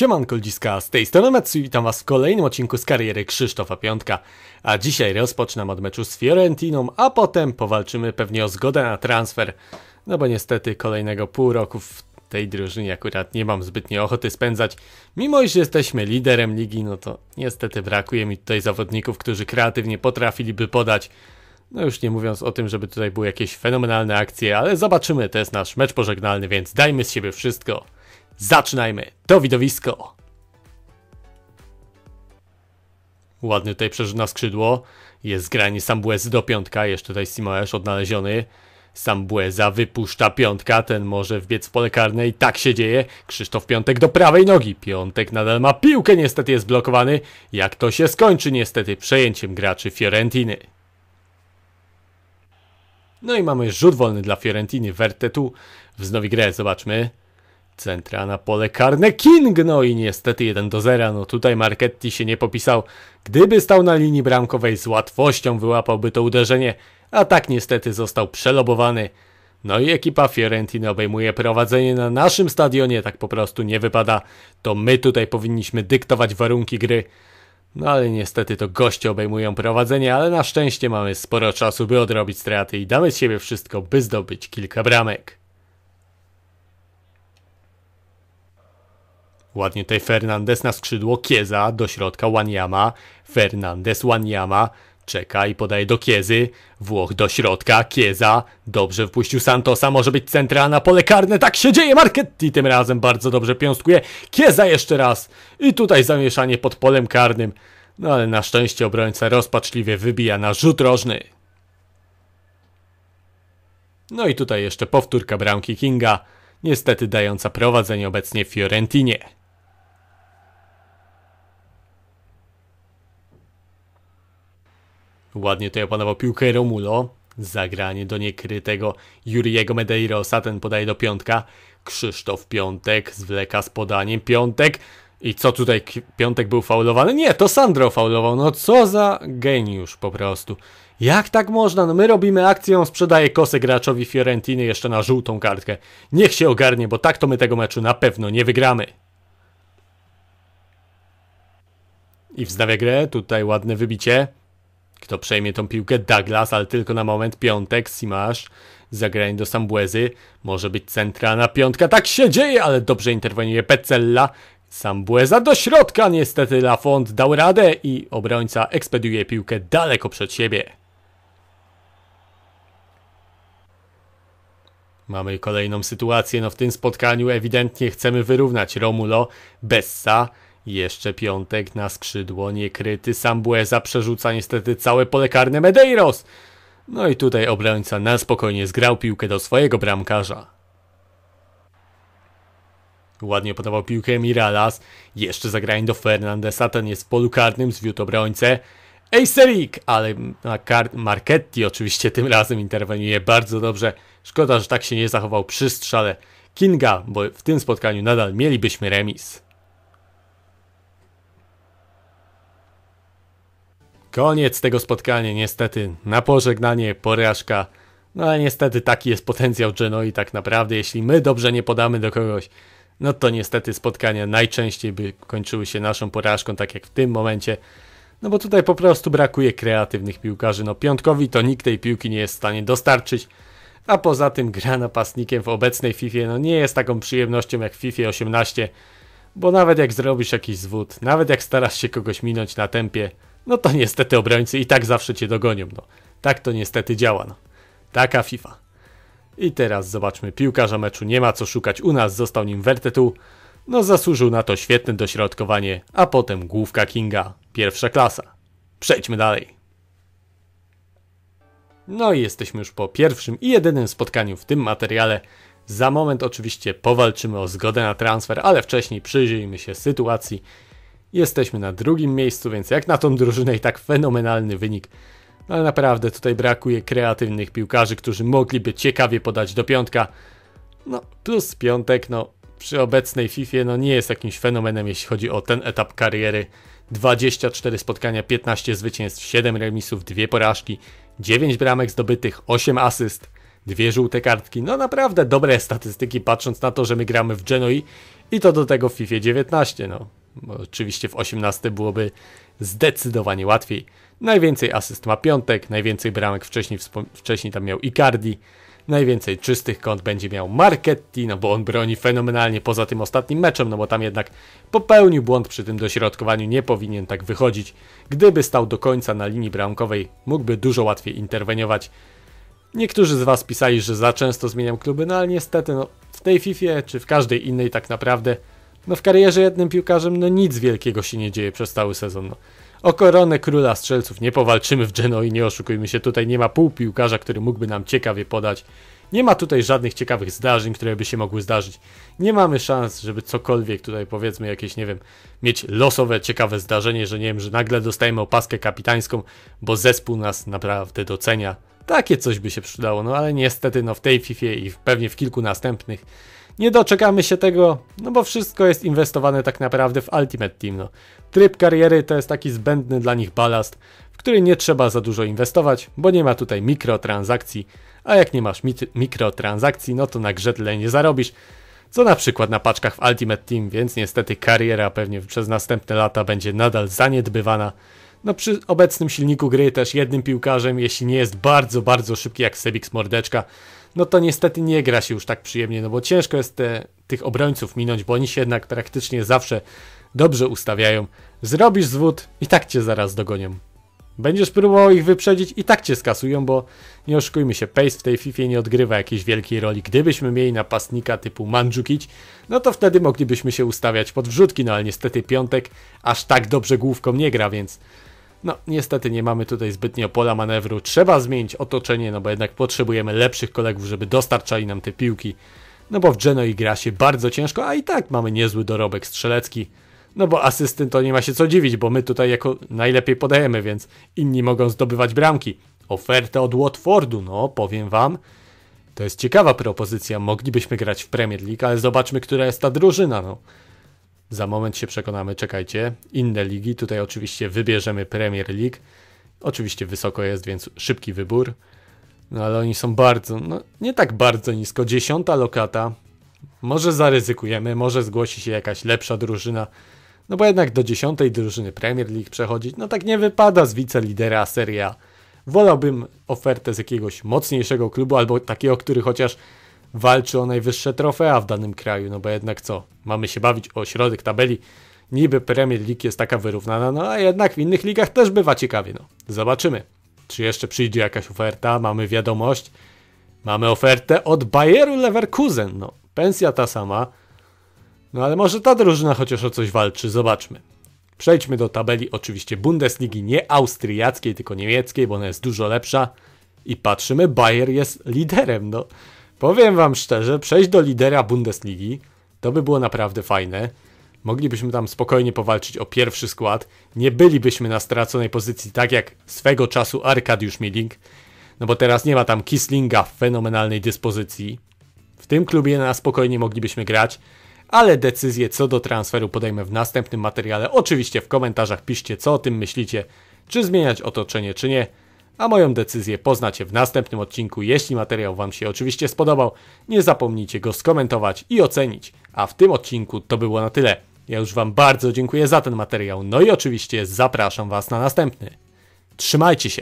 Siemanko ludziska, z tej strony Metsu i witam was w kolejnym odcinku z kariery Krzysztofa Piątka. A dzisiaj rozpoczynam od meczu z Fiorentiną, a potem powalczymy pewnie o zgodę na transfer. No bo niestety kolejnego pół roku w tej drużynie akurat nie mam zbytnie ochoty spędzać. Mimo iż jesteśmy liderem ligi, no to niestety brakuje mi tutaj zawodników, którzy kreatywnie potrafiliby podać. No już nie mówiąc o tym, żeby tutaj były jakieś fenomenalne akcje, ale zobaczymy, to jest nasz mecz pożegnalny, więc dajmy z siebie wszystko. Zaczynajmy to widowisko. Ładny tutaj przeżył na skrzydło. Jest granie Sambuez do piątka. Jeszcze tutaj Simoesz odnaleziony. Sambueza wypuszcza piątka. Ten może wbiec w pole karne i tak się dzieje. Krzysztof Piątek do prawej nogi. Piątek nadal ma piłkę. Niestety jest blokowany. Jak to się skończy niestety przejęciem graczy Fiorentiny. No i mamy rzut wolny dla Fiorentiny. Vertetu wznowi grę. Zobaczmy centra na pole karne King, no i niestety 1 do 0, no tutaj Marketti się nie popisał. Gdyby stał na linii bramkowej z łatwością wyłapałby to uderzenie, a tak niestety został przelobowany. No i ekipa Fiorentiny obejmuje prowadzenie na naszym stadionie, tak po prostu nie wypada. To my tutaj powinniśmy dyktować warunki gry. No ale niestety to goście obejmują prowadzenie, ale na szczęście mamy sporo czasu, by odrobić straty i damy z siebie wszystko, by zdobyć kilka bramek. Ładnie tutaj Fernandez na skrzydło, Kieza do środka, Wanyama. Fernandez, Wanyama czeka i podaje do Kiezy. Włoch do środka, Kieza dobrze wpuścił Santosa, może być centralna pole karne, tak się dzieje, Marketti tym razem bardzo dobrze piąskuje Kieza jeszcze raz i tutaj zamieszanie pod polem karnym. No ale na szczęście obrońca rozpaczliwie wybija na rzut rożny. No i tutaj jeszcze powtórka bramki Kinga, niestety dająca prowadzenie obecnie Fiorentinie. Ładnie tutaj opanował piłkę Romulo. Zagranie do niekrytego Juriego Medeirosa, ten podaje do piątka. Krzysztof Piątek zwleka z podaniem. Piątek i co tutaj Piątek był faulowany? Nie, to Sandro faulował. No co za geniusz po prostu. Jak tak można? No my robimy akcję, on sprzedaje kosę graczowi Fiorentiny jeszcze na żółtą kartkę. Niech się ogarnie, bo tak to my tego meczu na pewno nie wygramy. I wznawia grę, tutaj ładne wybicie. Kto przejmie tą piłkę? Douglas, ale tylko na moment. Piątek, Simasz. Zagranie do Sambuezy. Może być centralna piątka. Tak się dzieje, ale dobrze interweniuje Pecella. Sambueza do środka. Niestety Lafont dał radę i obrońca ekspediuje piłkę daleko przed siebie. Mamy kolejną sytuację, no w tym spotkaniu ewidentnie chcemy wyrównać Romulo, Bessa, jeszcze piątek na skrzydło niekryty Sambueza przerzuca niestety całe pole karne Medeiros. No i tutaj obrońca na spokojnie zgrał piłkę do swojego bramkarza. Ładnie podawał piłkę Miralas. Jeszcze zagrań do Fernandesa, ten jest w polu karnym, zwiódł obrońcę. Ejserik, ale Marketti oczywiście tym razem interweniuje bardzo dobrze. Szkoda, że tak się nie zachował przy strzale Kinga, bo w tym spotkaniu nadal mielibyśmy remis. Koniec tego spotkania, niestety, na pożegnanie, porażka. No ale niestety taki jest potencjał Geno i tak naprawdę, jeśli my dobrze nie podamy do kogoś, no to niestety spotkania najczęściej by kończyły się naszą porażką, tak jak w tym momencie. No bo tutaj po prostu brakuje kreatywnych piłkarzy. No Piątkowi to nikt tej piłki nie jest w stanie dostarczyć. A poza tym gra napastnikiem w obecnej FIFA no nie jest taką przyjemnością jak w FIFA 18, bo nawet jak zrobisz jakiś zwód, nawet jak starasz się kogoś minąć na tempie, no to niestety obrońcy i tak zawsze cię dogonią. No. Tak to niestety działa. No. Taka FIFA. I teraz zobaczmy piłkarza meczu. Nie ma co szukać u nas, został nim Wertetu. No zasłużył na to świetne dośrodkowanie, a potem główka Kinga, pierwsza klasa. Przejdźmy dalej. No i jesteśmy już po pierwszym i jedynym spotkaniu w tym materiale. Za moment oczywiście powalczymy o zgodę na transfer, ale wcześniej przyjrzyjmy się sytuacji, Jesteśmy na drugim miejscu, więc jak na tą drużynę i tak fenomenalny wynik. No, ale naprawdę tutaj brakuje kreatywnych piłkarzy, którzy mogliby ciekawie podać do piątka. No, plus piątek, no, przy obecnej FIFA, no nie jest jakimś fenomenem, jeśli chodzi o ten etap kariery. 24 spotkania, 15 zwycięstw, 7 remisów, 2 porażki, 9 bramek zdobytych, 8 asyst, 2 żółte kartki. No naprawdę dobre statystyki, patrząc na to, że my gramy w Genoi i to do tego w FIFA 19, no. Bo oczywiście w 18 byłoby zdecydowanie łatwiej. Najwięcej asyst ma Piątek, najwięcej bramek wcześniej, wcześniej tam miał Icardi, najwięcej czystych kąt będzie miał Marchetti, no bo on broni fenomenalnie poza tym ostatnim meczem, no bo tam jednak popełnił błąd przy tym dośrodkowaniu, nie powinien tak wychodzić. Gdyby stał do końca na linii bramkowej, mógłby dużo łatwiej interweniować. Niektórzy z Was pisali, że za często zmieniam kluby, no ale niestety no, w tej FIFA czy w każdej innej tak naprawdę no w karierze jednym piłkarzem no nic wielkiego się nie dzieje przez cały sezon. No. O koronę króla strzelców nie powalczymy w Genoa i nie oszukujmy się, tutaj nie ma pół piłkarza, który mógłby nam ciekawie podać. Nie ma tutaj żadnych ciekawych zdarzeń, które by się mogły zdarzyć. Nie mamy szans, żeby cokolwiek tutaj powiedzmy jakieś, nie wiem, mieć losowe, ciekawe zdarzenie, że nie wiem, że nagle dostajemy opaskę kapitańską, bo zespół nas naprawdę docenia. Takie coś by się przydało, no ale niestety no w tej FIFA i pewnie w kilku następnych nie doczekamy się tego, no bo wszystko jest inwestowane tak naprawdę w Ultimate Team. No. Tryb kariery to jest taki zbędny dla nich balast, w który nie trzeba za dużo inwestować, bo nie ma tutaj mikrotransakcji, a jak nie masz mikrotransakcji, no to na grze tyle nie zarobisz, co na przykład na paczkach w Ultimate Team, więc niestety kariera pewnie przez następne lata będzie nadal zaniedbywana. No przy obecnym silniku gry też jednym piłkarzem, jeśli nie jest bardzo, bardzo szybki jak Sebix Mordeczka, no to niestety nie gra się już tak przyjemnie, no bo ciężko jest te, tych obrońców minąć, bo oni się jednak praktycznie zawsze dobrze ustawiają. Zrobisz zwód i tak cię zaraz dogonią. Będziesz próbował ich wyprzedzić i tak cię skasują, bo nie oszukujmy się, pace w tej FIFA nie odgrywa jakiejś wielkiej roli. Gdybyśmy mieli napastnika typu Mandzukic, no to wtedy moglibyśmy się ustawiać pod wrzutki, no ale niestety piątek aż tak dobrze główką nie gra, więc no, niestety nie mamy tutaj zbytnio pola manewru. Trzeba zmienić otoczenie, no bo jednak potrzebujemy lepszych kolegów, żeby dostarczali nam te piłki. No bo w Geno i gra się bardzo ciężko, a i tak mamy niezły dorobek strzelecki. No bo asystent to nie ma się co dziwić, bo my tutaj jako najlepiej podajemy, więc inni mogą zdobywać bramki. Ofertę od Watfordu, no powiem wam. To jest ciekawa propozycja. Moglibyśmy grać w Premier League, ale zobaczmy, która jest ta drużyna, no. Za moment się przekonamy, czekajcie. Inne ligi, tutaj oczywiście wybierzemy Premier League. Oczywiście wysoko jest, więc szybki wybór. No ale oni są bardzo, no nie tak bardzo nisko. Dziesiąta lokata. Może zaryzykujemy, może zgłosi się jakaś lepsza drużyna. No bo jednak do dziesiątej drużyny Premier League przechodzić, no tak nie wypada z wicelidera Serie A. Wolałbym ofertę z jakiegoś mocniejszego klubu albo takiego, który chociaż walczy o najwyższe trofea w danym kraju, no bo jednak co, mamy się bawić o środek tabeli, niby Premier League jest taka wyrównana, no a jednak w innych ligach też bywa ciekawie, no. Zobaczymy, czy jeszcze przyjdzie jakaś oferta, mamy wiadomość, mamy ofertę od Bayeru Leverkusen, no. Pensja ta sama, no ale może ta drużyna chociaż o coś walczy, zobaczmy. Przejdźmy do tabeli oczywiście Bundesligi nie austriackiej, tylko niemieckiej, bo ona jest dużo lepsza. I patrzymy, Bayer jest liderem, no. Powiem wam szczerze, przejść do lidera Bundesligi to by było naprawdę fajne. Moglibyśmy tam spokojnie powalczyć o pierwszy skład. Nie bylibyśmy na straconej pozycji tak jak swego czasu Arkadiusz Milling. No bo teraz nie ma tam Kislinga w fenomenalnej dyspozycji. W tym klubie na spokojnie moglibyśmy grać, ale decyzję co do transferu podejmę w następnym materiale. Oczywiście w komentarzach piszcie co o tym myślicie, czy zmieniać otoczenie, czy nie a moją decyzję poznacie w następnym odcinku. Jeśli materiał Wam się oczywiście spodobał, nie zapomnijcie go skomentować i ocenić. A w tym odcinku to było na tyle. Ja już Wam bardzo dziękuję za ten materiał, no i oczywiście zapraszam Was na następny. Trzymajcie się!